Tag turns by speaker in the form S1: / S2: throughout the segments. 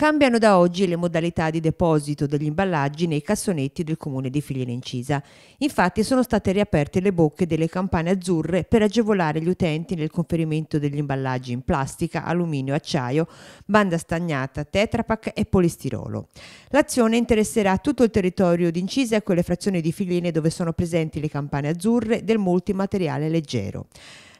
S1: Cambiano da oggi le modalità di deposito degli imballaggi nei cassonetti del comune di Figliere Incisa. Infatti sono state riaperte le bocche delle campane azzurre per agevolare gli utenti nel conferimento degli imballaggi in plastica, alluminio, acciaio, banda stagnata, tetrapack e polistirolo. L'azione interesserà tutto il territorio di Incisa e quelle frazioni di Figliene dove sono presenti le campane azzurre del multimateriale leggero.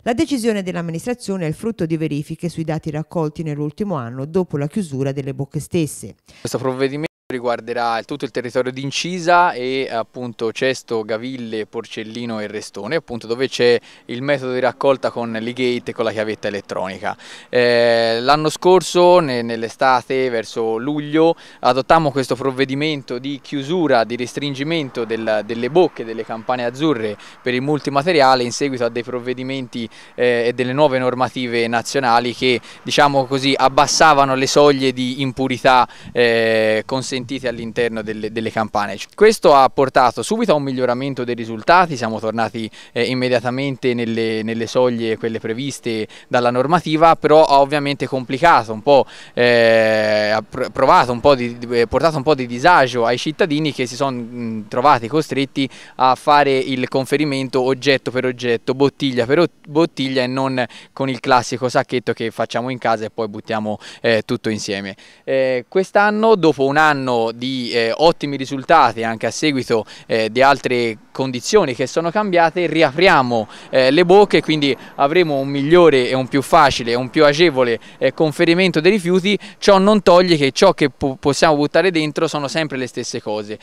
S1: La decisione dell'amministrazione è il frutto di verifiche sui dati raccolti nell'ultimo anno dopo la chiusura delle bocche stesse.
S2: Questo provvedimento Riguarderà tutto il territorio di Incisa e appunto Cesto, Gaville, Porcellino e Restone, appunto dove c'è il metodo di raccolta con l'e-gate e con la chiavetta elettronica. Eh, L'anno scorso, ne, nell'estate, verso luglio, adottammo questo provvedimento di chiusura, di restringimento del, delle bocche, delle campane azzurre per il multimateriale in seguito a dei provvedimenti eh, e delle nuove normative nazionali che, diciamo così, abbassavano le soglie di impurità eh, consentite sentite all'interno delle, delle, campane. Questo ha portato subito a un miglioramento dei risultati, siamo tornati eh, immediatamente nelle, nelle, soglie, quelle previste dalla normativa, però ha ovviamente complicato un po', eh, ha provato un po' di, eh, portato un po' di disagio ai cittadini che si sono mm, trovati costretti a fare il conferimento oggetto per oggetto, bottiglia per bottiglia e non con il classico sacchetto che facciamo in casa e poi buttiamo eh, tutto insieme. Eh, quest'anno, dopo un anno anno di eh, ottimi risultati anche a seguito eh, di altre condizioni che sono cambiate, riapriamo eh, le bocche e quindi avremo un migliore e un più facile, un più agevole eh, conferimento dei rifiuti, ciò non toglie che ciò che possiamo buttare dentro sono sempre le stesse cose.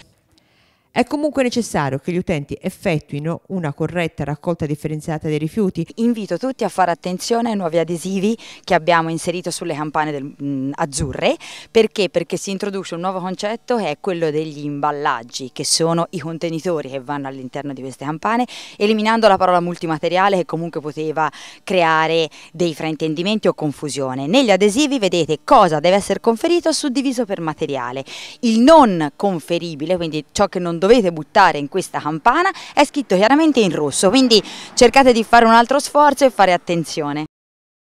S1: È comunque necessario che gli utenti effettuino una corretta raccolta
S3: differenziata dei rifiuti. Invito tutti a fare attenzione ai nuovi adesivi che abbiamo inserito sulle campane del, mh, azzurre, perché? Perché si introduce un nuovo concetto che è quello degli imballaggi, che sono i contenitori che vanno all'interno di queste campane, eliminando la parola multimateriale che comunque poteva creare dei fraintendimenti o confusione. Negli adesivi vedete cosa deve essere conferito suddiviso per materiale. Il non conferibile, quindi ciò che non dovrebbe dovete buttare in questa campana è scritto chiaramente in rosso, quindi cercate di fare un altro sforzo e fare attenzione.